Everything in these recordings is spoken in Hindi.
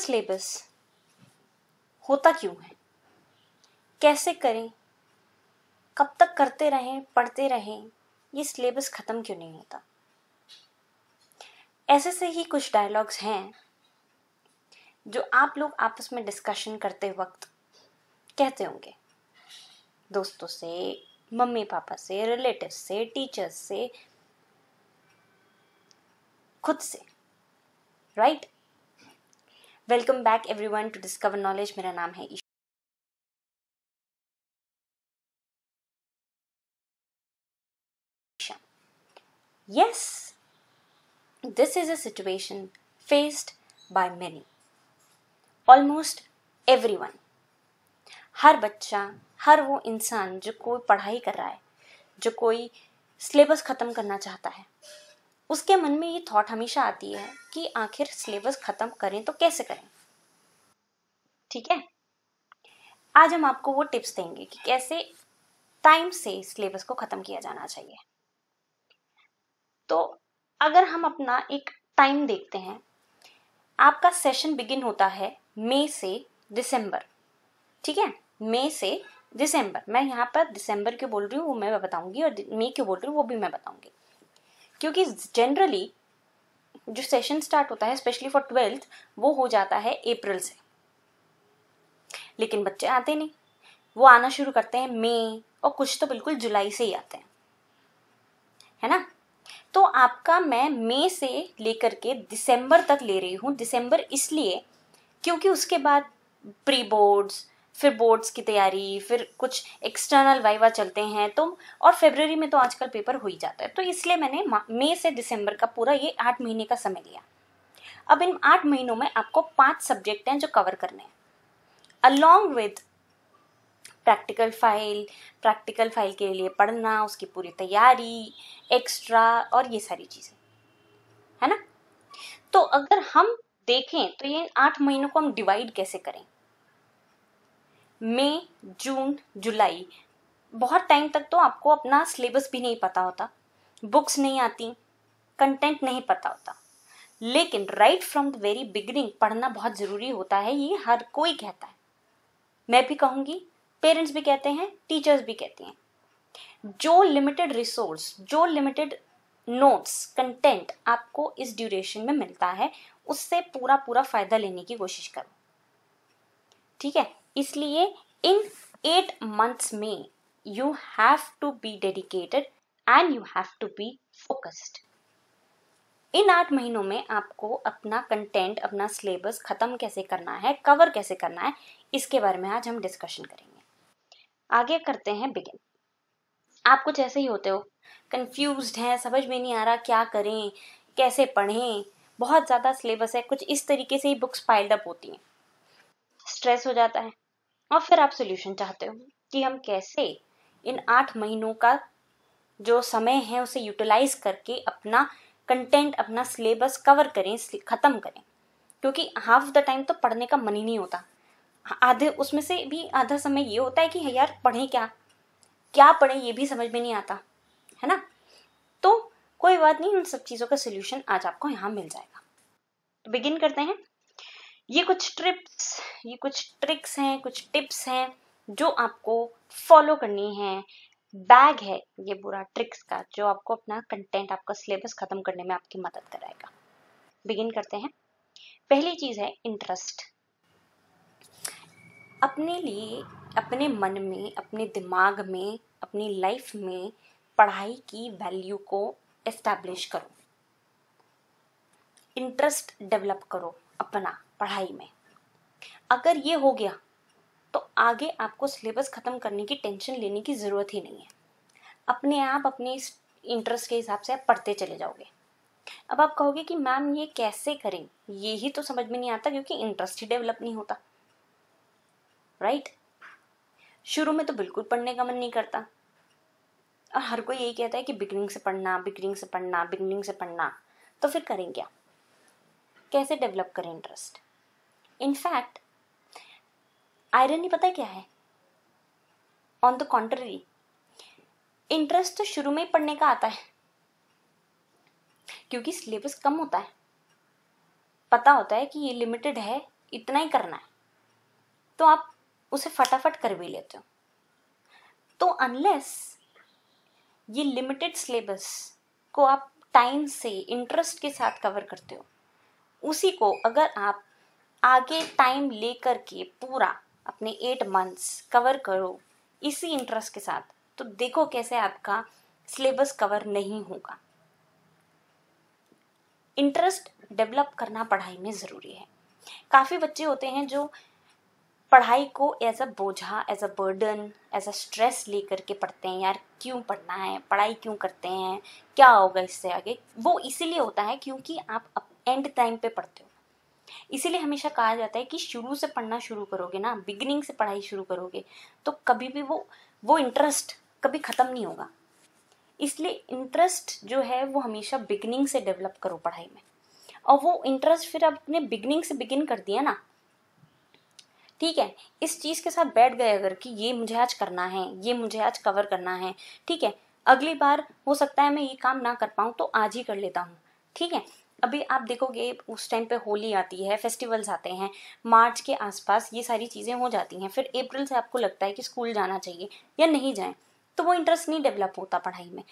सिलेबस होता क्यों है कैसे करें कब तक करते रहें पढ़ते रहें ये सिलेबस ख़त्म क्यों नहीं होता ऐसे से ही कुछ डायलॉग्स हैं जो आप लोग आपस में डिस्कशन करते वक्त कहते होंगे दोस्तों से मम्मी पापा से रिलेटिव से टीचर्स से खुद से right right? Welcome back everyone to discover knowledge मेरा नाम है Isha Yes, this is a faced by by almost everyone हर बच्चा हर वो इंसान जो कोई पढ़ाई कर रहा है जो कोई सिलेबस ख़त्म करना चाहता है उसके मन में ये थॉट हमेशा आती है कि आखिर सिलेबस ख़त्म करें तो कैसे करें ठीक है आज हम आपको वो टिप्स देंगे कि कैसे टाइम से सिलेबस को ख़त्म किया जाना चाहिए तो अगर हम अपना एक टाइम देखते हैं आपका सेशन बिगिन होता है मई से दिसंबर ठीक है मई से दिसंबर मैं यहाँ पर दिसंबर क्यों बोल रही हूँ वो मैं बताऊंगी और मई क्यों बोल रही हूँ वो भी मैं बताऊंगी क्योंकि जनरली जो सेशन स्टार्ट होता है स्पेशली फॉर ट्वेल्थ वो हो जाता है अप्रैल से लेकिन बच्चे आते नहीं वो आना शुरू करते हैं मई और कुछ तो बिल्कुल जुलाई से ही आते हैं है ना तो आपका मैं मई से लेकर के दिसंबर तक ले रही हूँ दिसंबर इसलिए क्योंकि उसके बाद प्री बोर्ड्स फिर बोर्ड्स की तैयारी फिर कुछ एक्सटर्नल वाइवा चलते हैं तो और फेबररी में तो आजकल पेपर हो ही जाता है तो इसलिए मैंने मई से दिसंबर का पूरा ये आठ महीने का समय लिया अब इन आठ महीनों में आपको पांच सब्जेक्ट हैं जो कवर करने हैं along with practical file practical file के लिए पढ़ना उसकी पूरी तैयारी एक्स्ट्रा और ये सारी चीज़ें है ना तो अगर हम देखें तो ये आठ महीनों को हम डिवाइड कैसे करें मई जून जुलाई बहुत टाइम तक तो आपको अपना सिलेबस भी नहीं पता होता बुक्स नहीं आती कंटेंट नहीं पता होता लेकिन right from the very beginning पढ़ना बहुत ज़रूरी होता है ये हर कोई कहता है मैं भी कहूँगी पेरेंट्स भी कहते हैं टीचर्स भी कहती हैं जो लिमिटेड रिसोर्स जो लिमिटेड नोट्स कंटेंट आपको इस ड्यूरेशन में मिलता है उससे पूरा पूरा फ़ायदा लेने की कोशिश करो ठीक है इसलिए इन एट मंथ्स में you have to be dedicated and you have to be focused इन आठ महीनों में आपको अपना कंटेंट अपना सिलेबस ख़त्म कैसे करना है कवर कैसे करना है इसके बारे में आज हम डिस्कशन करेंगे आगे करते हैं बिगिन आप कुछ ऐसे ही होते हो कंफ्यूज हैं समझ में नहीं आ रहा क्या करें कैसे पढ़ें बहुत ज़्यादा सिलेबस है कुछ इस तरीके से ही बुक्स पाइल्ड अप होती हैं स्ट्रेस हो जाता है और फिर आप सोल्यूशन चाहते हो कि हम कैसे इन आठ महीनों का जो समय है उसे यूटिलाइज करके अपना कंटेंट अपना सिलेबस कवर करें ख़त्म करें क्योंकि हाफ द टाइम तो पढ़ने का मन ही नहीं होता आधे उसमें से भी आधा समय ये होता है कि हाँ यार पढ़ें क्या क्या पढ़ें ये भी समझ में नहीं आता है ना तो कोई बात नहीं उन सब चीज़ों का सोल्यूशन आज आपको यहाँ मिल जाएगा तो बिगिन करते हैं ये कुछ ट्रिप्स ये कुछ ट्रिक्स हैं कुछ टिप्स हैं जो आपको फॉलो करनी है बैग है ये पूरा ट्रिक्स का जो आपको अपना कंटेंट आपका सिलेबस ख़त्म करने में आपकी मदद कराएगा बिगिन करते हैं पहली चीज़ है इंटरेस्ट अपने लिए अपने मन में अपने दिमाग में अपनी लाइफ में पढ़ाई की वैल्यू को एस्टैब्लिश करो इंटरेस्ट डेवलप करो अपना पढ़ाई में अगर ये हो गया तो आगे आपको सिलेबस ख़त्म करने की टेंशन लेने की ज़रूरत ही नहीं है अपने आप अपने इंटरेस्ट के हिसाब से आप पढ़ते चले जाओगे अब आप कहोगे कि मैम ये कैसे करें ये ही तो समझ में नहीं आता क्योंकि इंटरेस्ट ही डेवलप नहीं होता राइट right? शुरू में तो बिल्कुल पढ़ने का मन नहीं करता और हर कोई यही कहता है कि बिगनिंग से पढ़ना बिगनिंग से पढ़ना बिगनिंग से पढ़ना तो फिर करें क्या कैसे डेवलप करें इंटरेस्ट इनफैक्ट आयरनी पता क्या है ऑन द कॉन्ट्ररी इंटरेस्ट तो शुरू में ही पढ़ने का आता है क्योंकि सिलेबस कम होता है पता होता है कि ये लिमिटेड है इतना ही करना है तो आप उसे फटाफट कर भी लेते हो तो अनलेस ये लिमिटेड सिलेबस को आप टाइम से इंटरेस्ट के साथ कवर करते हो उसी को अगर आप आगे टाइम लेकर के पूरा अपने एट मंथ्स कवर करो इसी इंटरेस्ट के साथ तो देखो कैसे आपका सिलेबस कवर नहीं होगा इंटरेस्ट डेवलप करना पढ़ाई में ज़रूरी है काफ़ी बच्चे होते हैं जो पढ़ाई को एज अ बोझा as a burden as a stress लेकर के पढ़ते हैं यार क्यों पढ़ना है पढ़ाई क्यों करते हैं क्या होगा इससे आगे वो इसीलिए होता है क्योंकि आप एंड टाइम पे पढ़ते हो इसीलिए हमेशा कहा जाता है कि शुरू से पढ़ना शुरू करोगे ना बिगनिंग से पढ़ाई शुरू करोगे तो कभी भी वो वो इंटरेस्ट कभी ख़त्म नहीं होगा इसलिए इंटरेस्ट जो है वो हमेशा बिगनिंग से डेवलप करो पढ़ाई में और वो इंटरेस्ट फिर आपने बिगनिंग से बिगिन कर दिया ना ठीक है इस चीज़ के साथ बैठ गए अगर कि ये मुझे आज करना है ये मुझे आज कवर करना है ठीक है अगली बार हो सकता है मैं ये काम ना कर पाऊँ तो आज ही कर लेता हूँ ठीक है अभी आप देखोगे उस टाइम पे होली आती है फेस्टिवल्स आते हैं मार्च के आसपास ये सारी चीज़ें हो जाती हैं फिर अप्रैल से आपको लगता है कि स्कूल जाना चाहिए या नहीं जाएं तो वो इंटरेस्ट नहीं डेवलप होता पढ़ाई में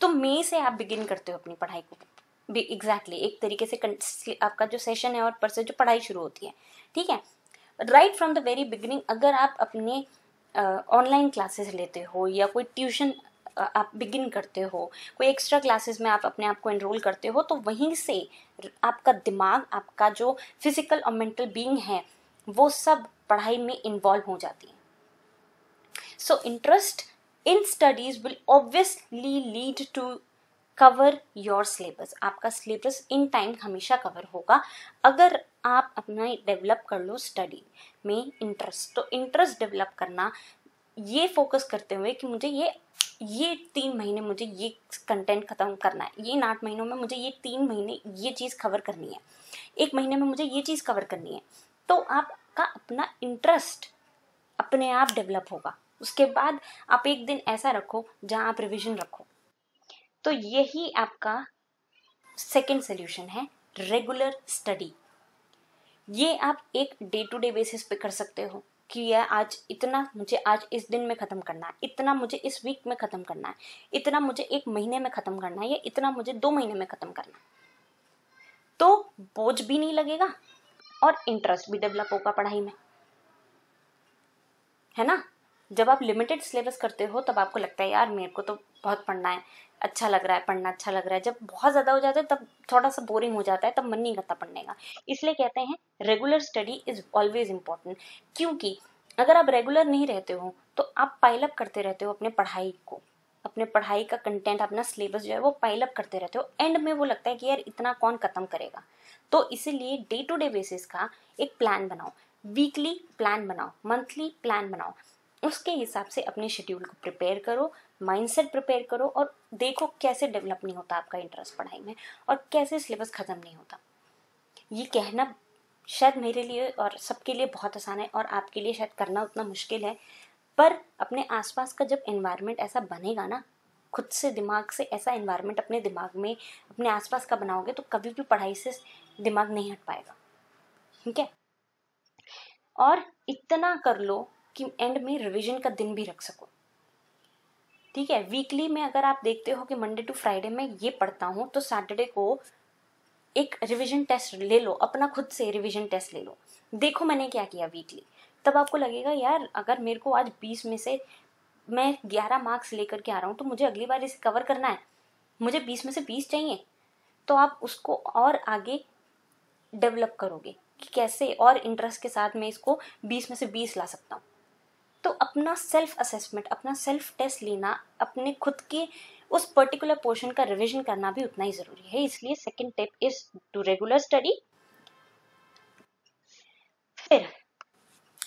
तो मई से आप बिगिन करते हो अपनी पढ़ाई को भी एग्जैक्टली exactly, एक तरीके से आपका जो सेशन है और पर से जो पढ़ाई शुरू होती है ठीक है right from the very beginning अगर आप अपने ऑनलाइन uh, क्लासेस लेते हो या कोई ट्यूशन आप बिगिन करते हो कोई एक्स्ट्रा क्लासेस में आप अपने आप को एनरोल करते हो तो वहीं से आपका दिमाग आपका जो फिजिकल और मेंटल बींग है वो सब पढ़ाई में इन्वॉल्व हो जाती है so interest in studies will obviously lead to cover your syllabus आपका सिलेबस इन टाइम हमेशा कवर होगा अगर आप अपना डेवलप कर लो स्टडी में इंटरेस्ट तो इंटरेस्ट डेवलप करना ये फोकस करते हुए कि मुझे ये ये तीन महीने मुझे ये कंटेंट ख़त्म करना है ये इन आठ महीनों में मुझे ये तीन महीने ये चीज़ कवर करनी है एक महीने में मुझे ये चीज़ कवर करनी है तो आपका अपना इंटरेस्ट अपने आप डेवलप होगा उसके बाद आप एक दिन ऐसा रखो जहाँ आप रिविज़न रखो तो यही आपका सेकेंड सोल्यूशन है रेगुलर स्टडी ये आप एक डे टू डे बेसिस पे कर सकते हो कि यह आज इतना मुझे आज इस दिन में ख़त्म करना है इतना मुझे इस वीक में ख़त्म करना है इतना मुझे एक महीने में ख़त्म करना है या इतना मुझे दो महीने में ख़त्म करना है तो बोझ भी नहीं लगेगा और इंटरेस्ट भी डेवलप होगा पढ़ाई में है ना जब आप लिमिटेड सिलेबस करते हो तब आपको लगता है यार मेरे को तो बहुत पढ़ना है अच्छा लग रहा है पढ़ना अच्छा लग रहा है जब बहुत ज़्यादा हो जाता है तब थोड़ा सा बोरिंग हो जाता है तब मन नहीं करता पढ़ने का इसलिए कहते हैं regular study is always important क्योंकि अगर आप रेगुलर नहीं रहते हो तो आप पाइलअप करते रहते हो अपने पढ़ाई को अपने पढ़ाई का कंटेंट अपना सिलेबस जो है वो पाइलअप करते रहते हो एंड में वो लगता है कि यार इतना कौन ख़त्म करेगा तो इसीलिए डे टू डे बेसिस का एक प्लान बनाओ वीकली प्लान बनाओ मंथली प्लान बनाओ उसके हिसाब से अपने शेड्यूल को प्रिपेयर करो माइंडसेट प्रिपेयर करो और देखो कैसे डेवलप नहीं होता आपका इंटरेस्ट पढ़ाई में और कैसे सिलेबस ख़त्म नहीं होता ये कहना शायद मेरे लिए और सबके लिए बहुत आसान है और आपके लिए शायद करना उतना मुश्किल है पर अपने आसपास का जब इन्वायरमेंट ऐसा बनेगा ना खुद से दिमाग से ऐसा इन्वायरमेंट अपने दिमाग में अपने आसपास का बनाओगे तो कभी भी पढ़ाई से दिमाग नहीं हट पाएगा ठीक है और इतना कर लो कि एंड में रिवीजन का दिन भी रख सको ठीक है वीकली में अगर आप देखते हो कि मंडे टू फ्राइडे में ये पढ़ता हूँ तो सैटरडे को एक रिवीजन टेस्ट ले लो अपना खुद से रिवीजन टेस्ट ले लो देखो मैंने क्या किया वीकली तब आपको लगेगा यार अगर मेरे को आज बीस में से मैं ग्यारह मार्क्स लेकर के आ रहा हूँ तो मुझे अगली बार इसे कवर करना है मुझे बीस में से बीस चाहिए तो आप उसको और आगे डेवलप करोगे कि कैसे और इंटरेस्ट के साथ मैं इसको बीस में से बीस ला सकता हूँ तो अपना सेल्फ असेसमेंट अपना सेल्फ टेस्ट लेना अपने खुद के उस पर्टिकुलर पोर्शन का रिविजन करना भी उतना ही ज़रूरी है इसलिए second tip is to regular study फिर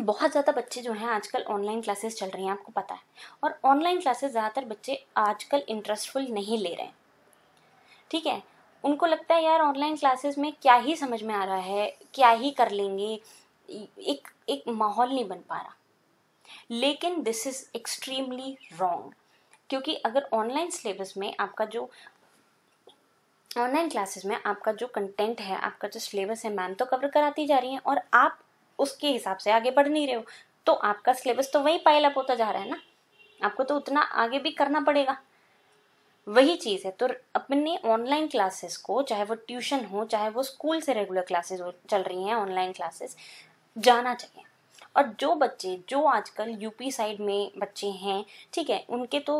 बहुत ज़्यादा बच्चे जो हैं आजकल ऑनलाइन क्लासेस चल रही हैं आपको पता है और ऑनलाइन क्लासेस ज़्यादातर बच्चे आजकल इंटरेस्टफुल नहीं ले रहे हैं ठीक है उनको लगता है यार ऑनलाइन क्लासेस में क्या ही समझ में आ रहा है क्या ही कर लेंगे एक एक माहौल नहीं बन पा रहा लेकिन दिस इज़ एक्सट्रीमली रॉन्ग क्योंकि अगर ऑनलाइन सिलेबस में आपका जो ऑनलाइन क्लासेस में आपका जो कंटेंट है आपका जो सिलेबस है मैम तो कवर कराती जा रही हैं और आप उसके हिसाब से आगे बढ़ नहीं रहे हो तो आपका सिलेबस तो वही पाइल अप होता जा रहा है ना आपको तो उतना आगे भी करना पड़ेगा वही चीज़ है तो अपने ऑनलाइन क्लासेस को चाहे वो ट्यूशन हो चाहे वो स्कूल से रेगुलर क्लासेस चल रही हैं ऑनलाइन क्लासेस जाना चाहिए और जो बच्चे जो आजकल यूपी साइड में बच्चे हैं ठीक है उनके तो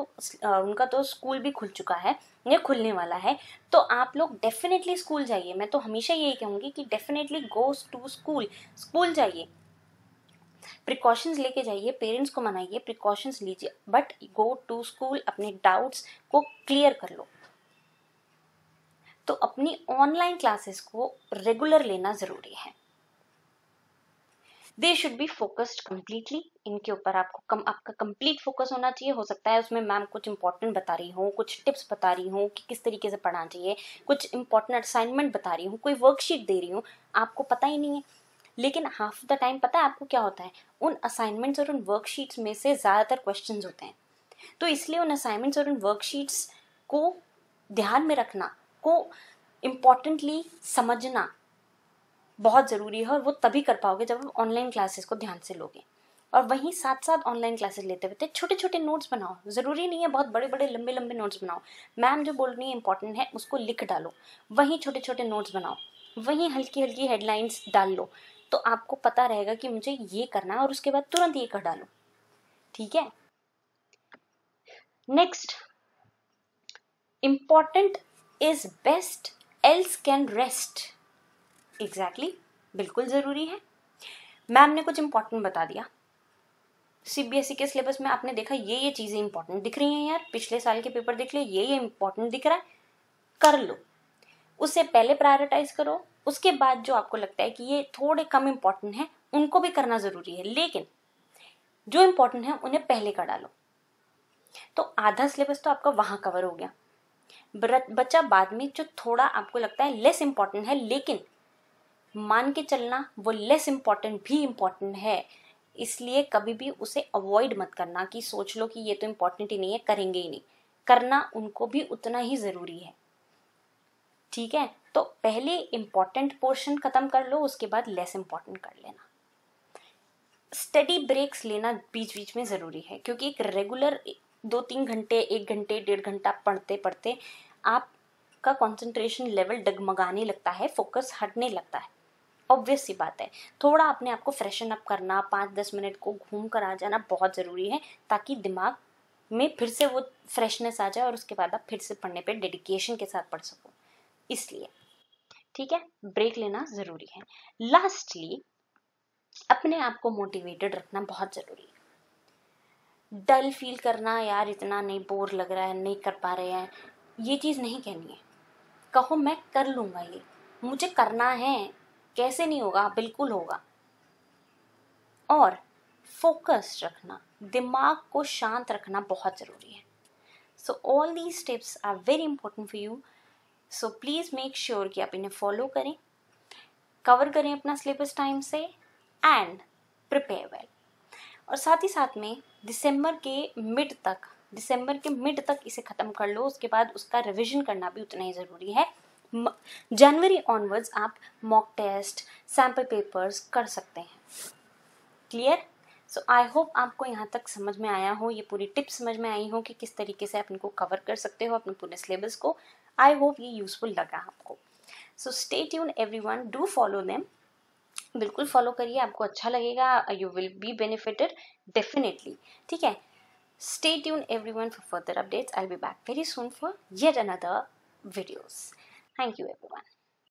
उनका तो स्कूल भी खुल चुका है या खुलने वाला है तो आप लोग डेफिनेटली स्कूल जाइए मैं तो हमेशा यही कहूँगी कि definitely goes to school school जाइए प्रिकॉशंस लेके जाइए पेरेंट्स को मनाइए प्रिकॉशंस लीजिए बट गो टू स्कूल अपने डाउट्स को क्लियर कर लो तो अपनी ऑनलाइन क्लासेस को रेगुलर लेना ज़रूरी है they should be focused completely इनके ऊपर आपको कम आपका कम्प्लीट फोकस होना चाहिए हो सकता है उसमें मैम कुछ इंपॉर्टेंट बता रही हूँ कुछ टिप्स बता रही हूँ कि किस तरीके से पढ़ना चाहिए कुछ इंपॉर्टेंट असाइनमेंट बता रही हूँ कोई वर्कशीट दे रही हूँ आपको पता ही नहीं है लेकिन हाफ द टाइम पता है आपको क्या होता है उन असाइनमेंट्स और उन वर्कशीट्स में से ज़्यादातर क्वेश्चन होते हैं तो इसलिए उन असाइनमेंट्स और उन वर्कशीट्स को ध्यान में रखना को इम्पॉर्टेंटली समझना बहुत ज़रूरी है और वो तभी कर पाओगे जब आप ऑनलाइन क्लासेस को ध्यान से लोगे और वहीं साथ साथ ऑनलाइन क्लासेस लेते हुए छोटे छोटे नोट्स बनाओ ज़रूरी नहीं है बहुत बड़े बड़े लंबे लंबे नोट्स बनाओ मैम जो बोल रही है इंपॉर्टेंट है उसको लिख डालो वहीं छोटे छोटे नोट्स बनाओ वहीं हल्की हल्की हेडलाइंस डाल लो तो आपको पता रहेगा कि मुझे ये करना है और उसके बाद तुरंत ये कर डालो ठीक है next important is best else can rest exactly exactly, बिल्कुल ज़रूरी है मैम ने कुछ इंपॉर्टेंट बता दिया सीबीएसई e के सिलेबस में आपने देखा ये ये चीज़ें इंपॉर्टेंट दिख रही हैं यार पिछले साल के पेपर देख लिए ये ये इंपॉर्टेंट दिख रहा है कर लो उससे पहले प्रायोरिटाइज करो उसके बाद जो आपको लगता है कि ये थोड़े कम इम्पॉर्टेंट हैं उनको भी करना ज़रूरी है लेकिन जो इंपॉर्टेंट है उन्हें पहले कर डालो तो आधा सिलेबस तो आपका वहाँ कवर हो गया बच्चा बाद में जो थोड़ा आपको लगता है लेस इम्पॉर्टेंट है लेकिन मान के चलना वो लेस इम्पॉर्टेंट भी इम्पॉर्टेंट है इसलिए कभी भी उसे अवॉइड मत करना कि सोच लो कि ये तो इम्पॉर्टेंट ही नहीं है करेंगे ही नहीं करना उनको भी उतना ही ज़रूरी है ठीक है तो पहले इम्पॉर्टेंट पोर्शन ख़त्म कर लो उसके बाद लेस इम्पॉर्टेंट कर लेना स्टडी ब्रेक्स लेना बीच बीच में ज़रूरी है क्योंकि एक रेगुलर दो तीन घंटे एक घंटे डेढ़ घंटा पढ़ते पढ़ते आपका कंसंट्रेशन लेवल डगमगाने लगता है फोकस हटने लगता है ऑब्वियस सी बात है थोड़ा अपने आप को फ्रेशन अप करना पाँच दस मिनट को घूम कर आ जाना बहुत ज़रूरी है ताकि दिमाग में फिर से वो फ्रेशनेस आ जाए और उसके बाद आप फिर से पढ़ने पे डेडिकेशन के साथ पढ़ सको इसलिए ठीक है ब्रेक लेना ज़रूरी है लास्टली अपने आप को मोटिवेटेड रखना बहुत ज़रूरी है डल फील करना यार इतना नहीं बोर लग रहा है नहीं कर पा रहे हैं ये चीज़ नहीं कहनी है कहो मैं कर लूँगा ये मुझे करना है कैसे नहीं होगा हाँ, बिल्कुल होगा और फोकस्ड रखना दिमाग को शांत रखना बहुत ज़रूरी है so all these tips are very important for you so please make sure कि आप इन्हें फॉलो करें कवर करें अपना सिलेबस टाइम से एंड प्रिपेयर वेल और साथ ही साथ में दिसंबर के मिड तक दिसंबर के मिड तक इसे ख़त्म कर लो उसके बाद उसका रिविजन करना भी उतना ही ज़रूरी है जनवरी ऑनवर्ड्स आप मॉक टेस्ट सैम्पल पेपर्स कर सकते हैं क्लियर सो आई होप आपको यहाँ तक समझ में आया हो ये पूरी टिप्स समझ में आई हो कि किस तरीके से आप इनको कवर कर सकते हो अपने पूरे सिलेबस को आई होप ये यूजफुल लगा आपको so stay tune everyone do follow them बिल्कुल फॉलो करिए आपको अच्छा लगेगा you will be benefited definitely ठीक है stay everyone for further updates i'll be back very soon for yet another videos Thank you everyone.